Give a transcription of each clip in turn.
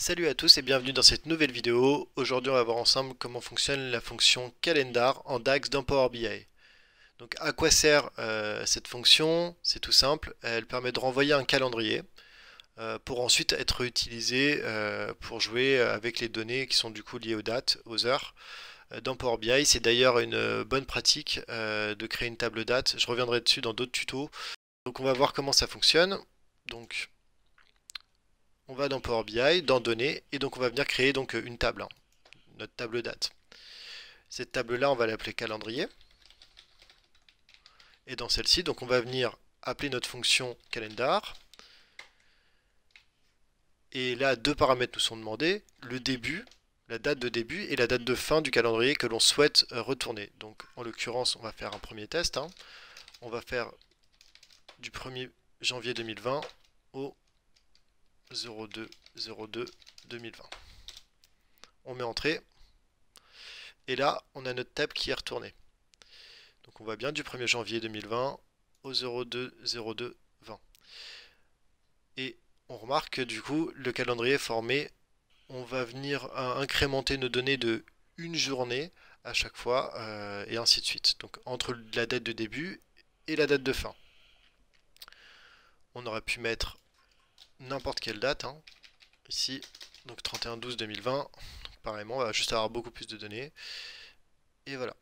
Salut à tous et bienvenue dans cette nouvelle vidéo. Aujourd'hui on va voir ensemble comment fonctionne la fonction calendar en DAX dans Power BI. Donc à quoi sert euh, cette fonction C'est tout simple, elle permet de renvoyer un calendrier euh, pour ensuite être utilisé euh, pour jouer avec les données qui sont du coup liées aux dates, aux heures dans Power BI. C'est d'ailleurs une bonne pratique de créer une table date. Je reviendrai dessus dans d'autres tutos. Donc on va voir comment ça fonctionne. Donc on va dans Power BI, dans Données, et donc on va venir créer donc une table, hein, notre table date. Cette table-là, on va l'appeler calendrier. Et dans celle-ci, donc on va venir appeler notre fonction calendar. Et là, deux paramètres nous sont demandés, le début, la date de début et la date de fin du calendrier que l'on souhaite euh, retourner. Donc en l'occurrence, on va faire un premier test. Hein. On va faire du 1er janvier 2020 au 02 02 2020. On met entrée. Et là, on a notre table qui est retournée. Donc on va bien du 1er janvier 2020 au 02 02 20. Et on remarque que du coup, le calendrier est formé. On va venir euh, incrémenter nos données de une journée à chaque fois euh, et ainsi de suite. Donc entre la date de début et la date de fin. On aurait pu mettre n'importe quelle date, hein. ici, donc 31-12-2020, apparemment on va juste avoir beaucoup plus de données, et voilà.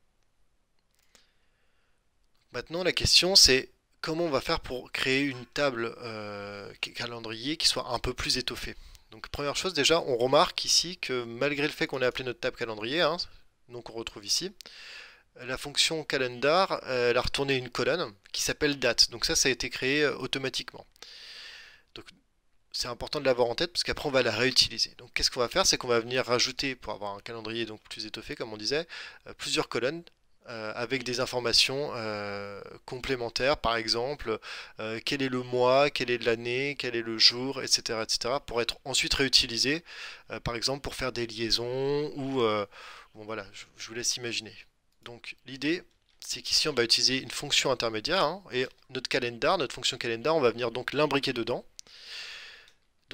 Maintenant, la question c'est comment on va faire pour créer une table euh, calendrier qui soit un peu plus étoffée. Donc première chose déjà, on remarque ici que malgré le fait qu'on ait appelé notre table calendrier, hein, donc on retrouve ici, la fonction calendar, elle a retourné une colonne qui s'appelle date. Donc ça, ça a été créé euh, automatiquement c'est important de l'avoir en tête parce qu'après on va la réutiliser. Donc qu'est-ce qu'on va faire C'est qu'on va venir rajouter, pour avoir un calendrier donc plus étoffé comme on disait, euh, plusieurs colonnes euh, avec des informations euh, complémentaires, par exemple quel est le mois, quelle est l'année, quel est le jour, etc., etc., pour être ensuite réutilisé, par exemple pour faire des liaisons ou bon voilà, je, vous laisse imaginer. Donc l'idée, c'est qu'ici on va utiliser une fonction intermédiaire hein, et notre calendar, notre fonction calendar, on va venir donc l'imbriquer dedans.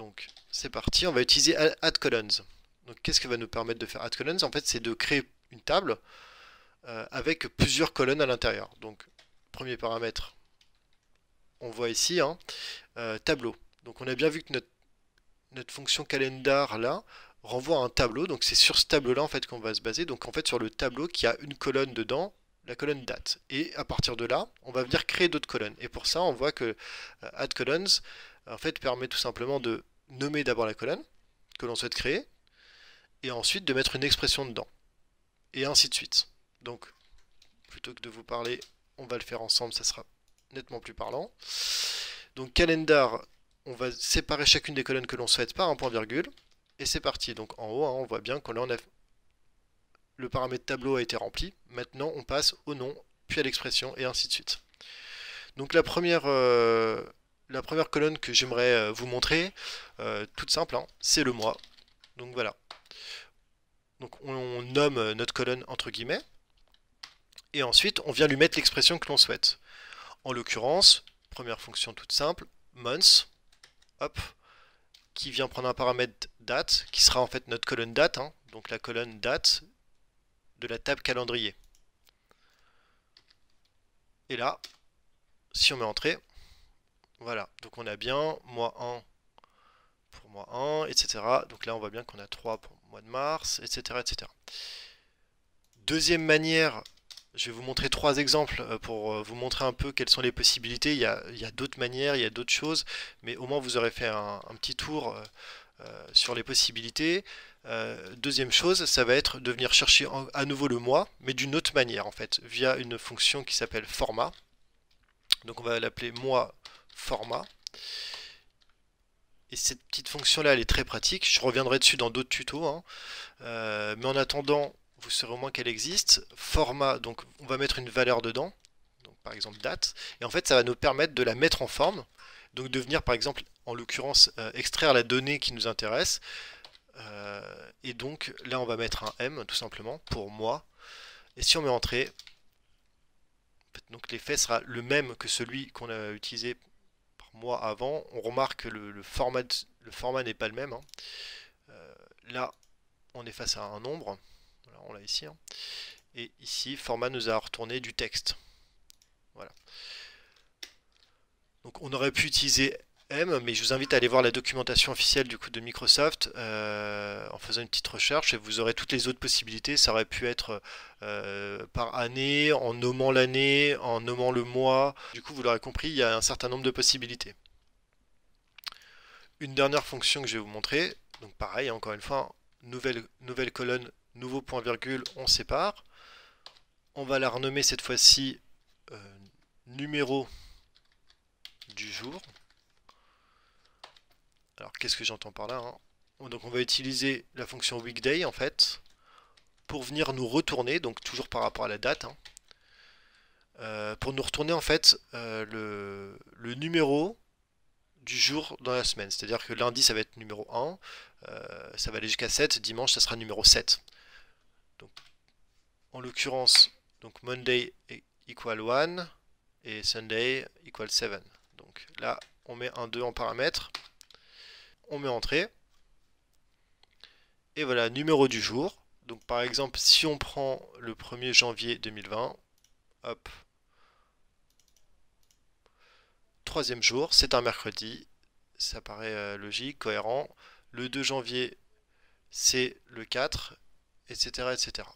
Donc c'est parti, on va utiliser add Donc qu'est-ce que va nous permettre de faire add En fait c'est de créer une table euh, avec plusieurs colonnes à l'intérieur. Donc premier paramètre, on voit ici, hein, euh, tableau. Donc on a bien vu que notre, notre fonction calendar là renvoie à un tableau, donc c'est sur ce tableau là en fait qu'on va se baser, donc en fait sur le tableau qui a une colonne dedans, la colonne date. Et à partir de là, on va venir créer d'autres colonnes. Et pour ça, on voit que euh, add en fait permet tout simplement de nommer d'abord la colonne que l'on souhaite créer, et ensuite de mettre une expression dedans, et ainsi de suite. Donc, plutôt que de vous parler, on va le faire ensemble, ça sera nettement plus parlant. Donc, calendar, on va séparer chacune des colonnes que l'on souhaite par un point virgule, et c'est parti. Donc, en haut, hein, on voit bien qu'on a... Le paramètre tableau a été rempli. Maintenant, on passe au nom, puis à l'expression, et ainsi de suite. Donc, la première... Euh, la première colonne que j'aimerais euh, vous montrer, euh, toute simple, hein, c'est le mois. Donc voilà. Donc on, nomme euh, notre colonne entre guillemets. Et ensuite, on vient lui mettre l'expression que l'on souhaite. En l'occurrence, première fonction toute simple, months, hop, qui vient prendre un paramètre date, qui sera en fait notre colonne date, hein, donc la colonne date de la table calendrier. Et là, si on met entrée, voilà, donc on a bien mois 1 pour mois 1, etc. Donc là, on voit bien qu'on a 3 pour mois de mars, etc., etc. Deuxième manière, je vais vous montrer trois exemples euh, pour euh, vous montrer un peu quelles sont les possibilités. Il y a, d'autres manières, il y a d'autres choses, mais au moins vous aurez fait un, petit tour euh, sur les possibilités. deuxième chose, ça va être de venir chercher à nouveau le mois, mais d'une autre manière en fait, via une fonction qui s'appelle format. Donc on va l'appeler mois format. Et cette petite fonction-là, elle est très pratique. Je reviendrai dessus dans d'autres tutos. Hein. Euh, mais en attendant, vous saurez au moins qu'elle existe. Format, donc on va mettre une valeur dedans. Donc par exemple date. Et en fait, ça va nous permettre de la mettre en forme. Donc de venir, par exemple, en l'occurrence, euh, extraire la donnée qui nous intéresse. Euh, et donc là, on va mettre un M, tout simplement, pour moi. Et si on met entrée, donc l'effet sera le même que celui qu'on a utilisé mois avant. On remarque que le, format, le format n'est pas le même. Hein. Euh, là, on est face à un nombre. on l'a ici. Hein. Et ici, format nous a retourné du texte. Voilà. Donc on aurait pu utiliser mais je vous invite à aller voir la documentation officielle du de Microsoft euh, en faisant une petite recherche et vous aurez toutes les autres possibilités. Ça aurait pu être euh, par année, en nommant l'année, en nommant le mois. Du coup, vous l'aurez compris, il y a un certain nombre de possibilités. Une dernière fonction que je vais vous montrer, donc pareil, encore une fois, nouvelle, colonne, nouveau point virgule, on sépare. On va la renommer cette fois-ci euh, numéro du jour. Alors qu'est-ce que j'entends par là hein oh, Donc on va utiliser la fonction weekday en fait pour venir nous retourner, donc toujours par rapport à la date, hein, euh, pour nous retourner en fait euh, le, numéro du jour dans la semaine. C'est-à-dire que lundi ça va être numéro 1, euh, ça va aller jusqu'à 7, dimanche ça sera numéro 7. Donc en l'occurrence, donc Monday equal 1 et Sunday equal 7. Donc là on met un 2 en paramètre on met entrée. Et voilà, numéro du jour. Donc par exemple, si on prend le 1er janvier 2020, hop, troisième jour, c'est un mercredi, ça paraît euh, logique, cohérent. Le 2 janvier, c'est le 4, etc. etc.